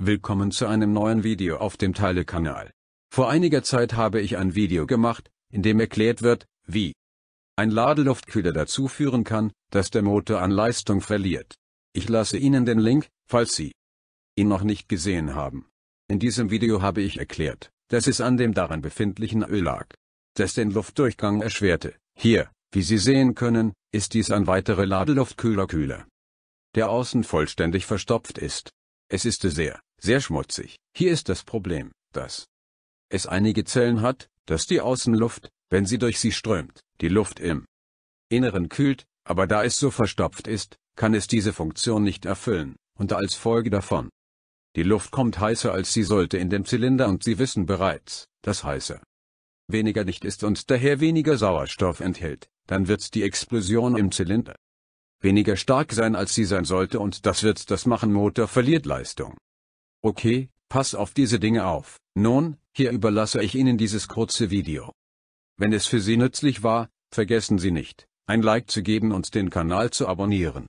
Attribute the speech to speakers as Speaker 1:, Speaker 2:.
Speaker 1: Willkommen zu einem neuen Video auf dem Teile-Kanal. Vor einiger Zeit habe ich ein Video gemacht, in dem erklärt wird, wie ein Ladeluftkühler dazu führen kann, dass der Motor an Leistung verliert. Ich lasse Ihnen den Link, falls Sie ihn noch nicht gesehen haben. In diesem Video habe ich erklärt, dass es an dem daran befindlichen Öl lag, das den Luftdurchgang erschwerte. Hier, wie Sie sehen können, ist dies ein weiterer Ladeluftkühlerkühler, der außen vollständig verstopft ist. Es ist sehr sehr schmutzig. Hier ist das Problem, dass es einige Zellen hat, dass die Außenluft, wenn sie durch sie strömt, die Luft im Inneren kühlt, aber da es so verstopft ist, kann es diese Funktion nicht erfüllen, und als Folge davon die Luft kommt heißer als sie sollte in dem Zylinder und Sie wissen bereits, dass heißer weniger dicht ist und daher weniger Sauerstoff enthält, dann wird die Explosion im Zylinder weniger stark sein als sie sein sollte und das wird das machen Motor verliert Leistung. Okay, pass auf diese Dinge auf. Nun, hier überlasse ich Ihnen dieses kurze Video. Wenn es für Sie nützlich war, vergessen Sie nicht, ein Like zu geben und den Kanal zu abonnieren.